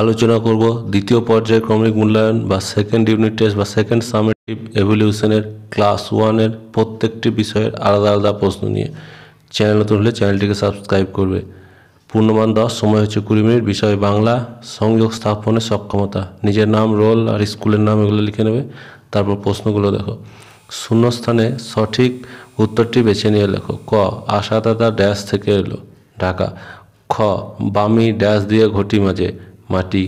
আলোচনা করব দ্বিতীয় পর্যায়ে ক্রমিক মূল্যায়ন বা সেকেন্ড ইউনিট টেস্ট বা সেকেন্ড সামেটিভ এভলিউশনের ক্লাস ওয়ানের প্রত্যেকটি বিষয়ের আলাদা আলাদা প্রশ্ন নিয়ে চ্যানেল নতুন হলে চ্যানেলটিকে সাবস্ক্রাইব করবে পূর্ণমান দশ সময় হচ্ছে কুড়ি মিনিট বিষয় বাংলা সংযোগ স্থাপনের সক্ষমতা নিজের নাম রোল আর স্কুলের নাম এগুলো লিখে নেবে তারপর প্রশ্নগুলো দেখো শূন্যস্থানে সঠিক উত্তরটি বেছে নিয়ে লেখো ক আশা দাদা ড্যাশ থেকে এলো ঢাকা খ বামি ড্যাশ দিয়ে ঘটি মাঝে মাটি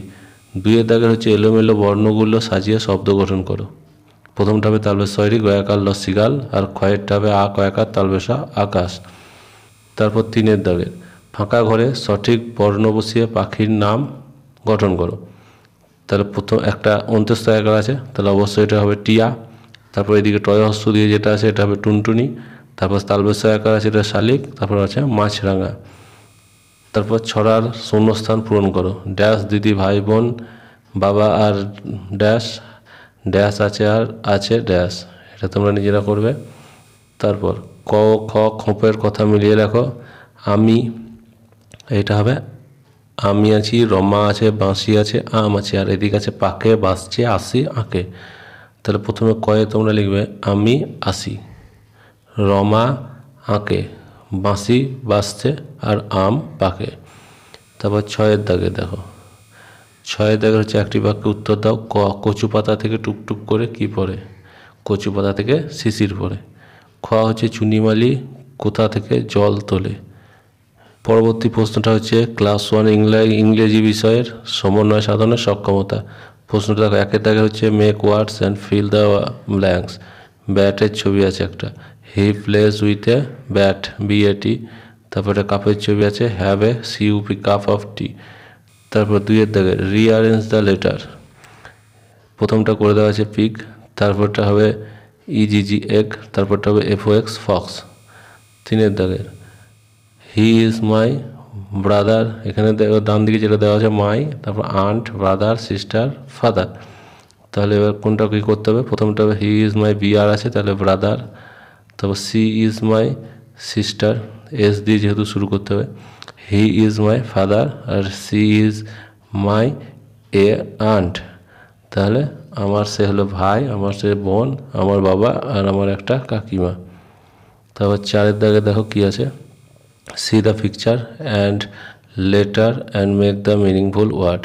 দুয়ের দাগের হচ্ছে এলোমেলো বর্ণগুলো সাজিয়ে শব্দ গঠন করো প্রথম ঢাবে তালবে সয়রি গয়াকার লসিগাল আর খয়ের টাবে আ কয়াকার তালবেশা আকাশ তারপর তিনের দাগের ফাঁকা ঘরে সঠিক বর্ণ বসিয়ে পাখির নাম গঠন করো তাহলে প্রথম একটা অন্তস্থ একার আছে তাহলে অবশ্যই এটা হবে টিয়া তারপর এদিকে টয় দিয়ে যেটা আছে এটা হবে টুনটুনি তারপর তালবেশ একার আছে এটা শালিক তারপর আছে মাছরাঙা তারপর ছড়ার শূন্যস্থান পূরণ করো ড্যাশ দিদি ভাই বোন বাবা আর ড্যাশ ড্যাশ আছে আর আছে ড্যাশ এটা তোমরা নিজেরা করবে তারপর ক খ খোঁপের কথা মিলিয়ে রাখো আমি এটা হবে আমি আছি রমা আছে বাঁশি আছে আম আছে আর এদিকে আছে পাকে বাঁচছে আসি আঁকে তাহলে প্রথমে কয়ে তোমরা লিখবে আমি আসি রমা আঁকে বাঁশি বাঁচছে আর আম পাকে তারপর ছয়ের দাগে দেখো ছয়ের দাগে হচ্ছে একটি বাক্যে উত্তর দাও ক কচু পাতা থেকে টুকটুক করে কি পড়ে কচু পাতা থেকে শিশির পড়ে খ হচ্ছে চুনিমালি কোথা থেকে জল তোলে পরবর্তী প্রশ্নটা হচ্ছে ক্লাস ওয়ান ইংলা ইংরেজি বিষয়ের সমন্বয় সাধনের সক্ষমতা প্রশ্নটা দেখো একের দাগে হচ্ছে make words and fill the blanks ব্যাটের ছবি আছে একটা he plays with a bat B A T তারপরে কাপের ছবি আছে have a C U P cup of tea তারপর দুইয়ের দাগে রিঅ্যারেঞ্জ দ্য লেটার প্রথমটা করে দেওয়া আছে পিক তারপরটা হবে ইজিজি e এগ তারপরটা হবে এফও এক্স ফক্স তিনের দাগের হি ইজ মাই ব্রাদার এখানে ডান দিকে যেটা দেওয়া আছে মাই তারপর আন্ট ব্রাদার সিস্টার ফাদার তাহলে এবার কোনটা কী করতে হবে প্রথমটা হবে হি ইজ মাই বিয়ার আছে তাহলে ব্রাদার তারপর she is my sister S দিয়ে যেহেতু শুরু করতে হবে হি ইজ মাই ফাদার আর she is my a aunt তাহলে আমার সে হলো ভাই আমার সে বোন আমার বাবা আর আমার একটা কাকিমা তারপর চারের দাগে দেখো কি আছে see the picture and letter and make the meaningful word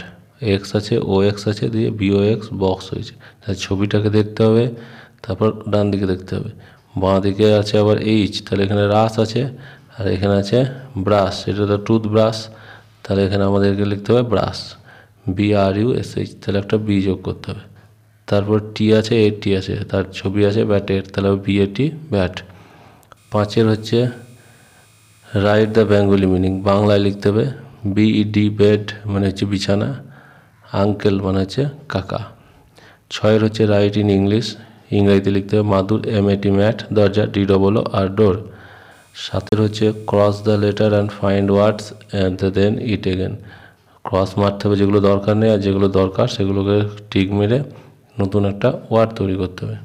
x আছে ও এক্স আছে দিয়ে বিও এক্স বক্স হয়েছে তাহলে ছবিটাকে দেখতে হবে তারপর ডান দিকে দেখতে হবে বাঁ দিকে আছে আবার এইচ তাহলে এখানে রাস আছে আর এখানে আছে ব্রাশ এটা তো টুথ ব্রাশ তাহলে এখানে আমাদেরকে লিখতে হবে brush B R U S H তাহলে একটা বি যোগ করতে হবে তারপর টি আছে এ টি আছে তার ছবি আছে ব্যাটের তাহলে বি এ টি ব্যাট পাঁচের হচ্ছে রাইট দ্য বেঙ্গলি মিনিং বাংলায় লিখতে হবে ডি বেড e মানে হচ্ছে বিছানা আঙ্কেল মানে হচ্ছে কাকা ছয়ের হচ্ছে রাইট ইন ইংলিশ ইংরেজিতে লিখতে হবে মাদুর এম এ টি ম্যাট দরজা ডি ডবল আর ডোর সাথে হচ্ছে cross the letter and find words and then it again cross মারতে হবে যেগুলো দরকার নেই আর যেগুলো দরকার সেগুলোকে টিক মেরে নতুন একটা ওয়ার্ড তৈরি করতে হবে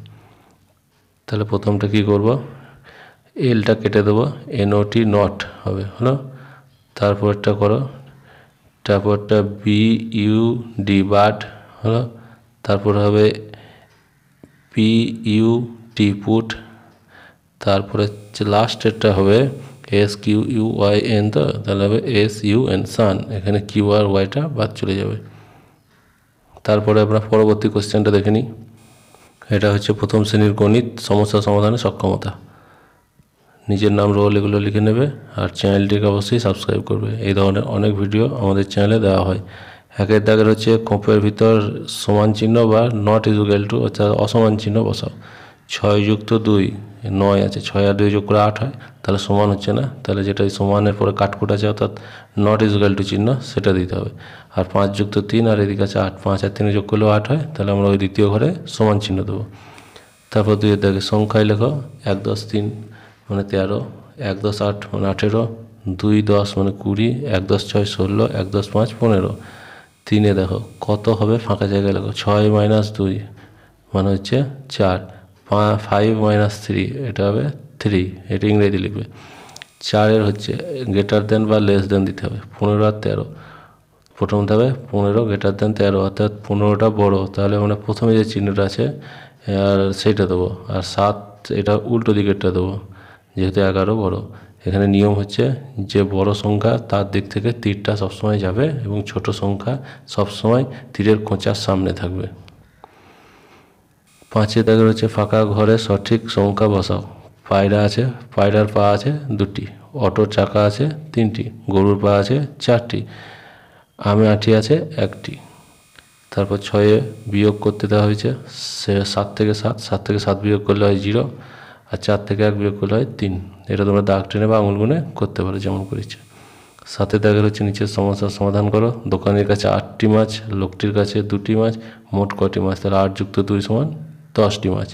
তাহলে প্রথমটা কি করব এলটা কেটে দেবো এনওটি নট হবে হলো তারপরটা করো তারপরটা বি ইউ ডি বাট হলো তারপর হবে পি ইউ টি পুট তারপরে লাস্ট ডেটটা হবে S Q U Y N তো তাহলে হবে এস ইউ এন সান এখানে কিউ আর ওয়াইটা বাদ চলে যাবে তারপরে আমরা পরবর্তী কোশ্চেনটা দেখে নিই এটা হচ্ছে প্রথম শ্রেণীর গণিত সমস্যা সমাধানে সক্ষমতা নিজের নাম রোল এগুলো লিখে নেবে আর চ্যানেলটিকে অবশ্যই সাবস্ক্রাইব করবে এই ধরনের অনেক ভিডিও আমাদের চ্যানেলে দেওয়া হয় একের দাগের হচ্ছে কোপের ভিতর সমান চিহ্ন বা নট ইজ ইকুয়াল টু অর্থাৎ অসমান চিহ্ন বসাও ছয় যুক্ত দুই নয় আছে ছয় আর দুই যোগ করে আট হয় তাহলে সমান হচ্ছে না তাহলে যেটা সমানের পরে কাটকুট আছে অর্থাৎ নট ইজ ইকুয়াল টু চিহ্ন সেটা দিতে হবে আর পাঁচ যুক্ত তিন আর এদিকে আছে আট পাঁচ আর তিনে যোগ করলেও আট হয় তাহলে আমরা ওই দ্বিতীয় ঘরে সমান চিহ্ন দেবো তারপর দুইয়ের দাগে সংখ্যায় লেখো এক দশ তিন মানে তেরো এক দশ আট মানে আঠেরো দুই দশ মানে কুড়ি এক দশ ছয় ষোলো এক দশ পাঁচ পনেরো তিনে দেখো কত হবে ফাঁকা জায়গায় লাগো ছয় মাইনাস দুই মানে হচ্ছে চার ফাইভ মাইনাস থ্রি এটা হবে থ্রি এটা ইংরেজি লিখবে চারের হচ্ছে গ্রেটার দেন বা লেস দেন দিতে হবে পনেরো আর তেরো প্রথম হবে পনেরো গ্রেটার দেন তেরো অর্থাৎ পনেরোটা বড় তাহলে মানে প্রথমে যে চিহ্নটা আছে আর সেইটা দেবো আর সাত এটা উল্টো দিকেরটা দেবো যেহেতু এগারো বড় এখানে নিয়ম হচ্ছে যে বড় সংখ্যা তার দিক থেকে তীরটা সবসময় যাবে এবং ছোট সংখ্যা সবসময় তীরের খোঁচার সামনে থাকবে পাঁচে দাগে রয়েছে ফাঁকা ঘরে সঠিক সংখ্যা বসাও পায়রা আছে পায়রার পা আছে দুটি অটোর চাকা আছে তিনটি গরুর পা আছে চারটি আমে আঠি আছে একটি তারপর ছয়ে বিয়োগ করতে দেওয়া হয়েছে সে সাত থেকে সাত সাত থেকে সাত বিয়োগ করলে হয় জিরো আর চার থেকে এক বিয়োগ করলে হয় তিন এটা তোমরা দাগ টেনে বা আঙুল গুনে করতে পারো যেমন করেছে সাথে দেখা হচ্ছে নিচের সমস্যার সমাধান করো দোকানের কাছে আটটি মাছ লোকটির কাছে দুটি মাছ মোট কটি মাছ তাহলে আট যুক্ত দুই সমান দশটি মাছ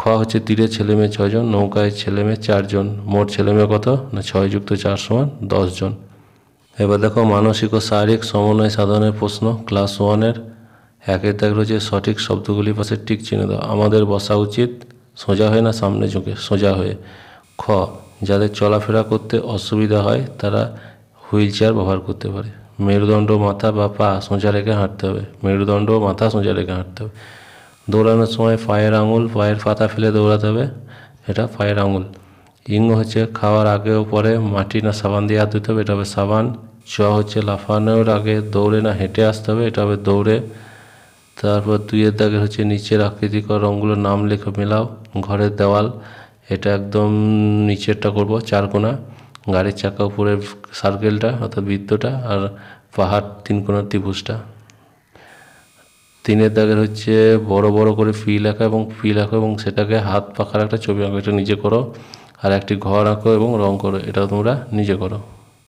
খ হচ্ছে তীরে ছেলে মেয়ে ছয়জন নৌকায় ছেলে মেয়ে চারজন মোট ছেলে মেয়ে কত না ছয় যুক্ত চার সমান দশজন এবার দেখো মানসিক ও শারীরিক সমন্বয় সাধনের প্রশ্ন ক্লাস ওয়ানের একের দেখ রয়েছে সঠিক শব্দগুলির পাশে টিক চিহ্ন দাও আমাদের বসা উচিত সোজা হয়ে না সামনে ঝুঁকে সোজা হয়ে খ যাদের চলাফেরা করতে অসুবিধা হয় তারা হুইল চেয়ার ব্যবহার করতে পারে মেরুদণ্ড মাথা বা পা সোজা রেখে হাঁটতে হবে মেরুদণ্ড মাথা সোজা রেখে হাঁটতে হবে দৌড়ানোর সময় পায়ের আঙুল পায়ের পাতা ফেলে দৌড়াতে হবে এটা পায়ের আঙুল ইঙ্গ হচ্ছে খাওয়ার আগে ও পরে মাটি না সাবান দিয়ে হাত ধুতে হবে এটা হবে সাবান চ হচ্ছে লাফানোর আগে দৌড়ে না হেঁটে আসতে হবে এটা হবে দৌড়ে তারপর দুইয়ের দাগে হচ্ছে নিচের আকৃতিকর রঙগুলোর নাম লেখো মেলাও ঘরের দেওয়াল এটা একদম নিচেরটা করব চার কোনা গাড়ির চাকা উপরের সার্কেলটা অর্থাৎ বৃত্তটা আর পাহাড় তিন কোনার ত্রিভুজটা তিনের দাগের হচ্ছে বড় বড় করে ফিল আঁকা এবং ফিল আঁকো এবং সেটাকে হাত পাখার একটা ছবি আঁকো এটা নিজে করো আর একটি ঘর আঁকো এবং রং করো এটাও তোমরা নিজে করো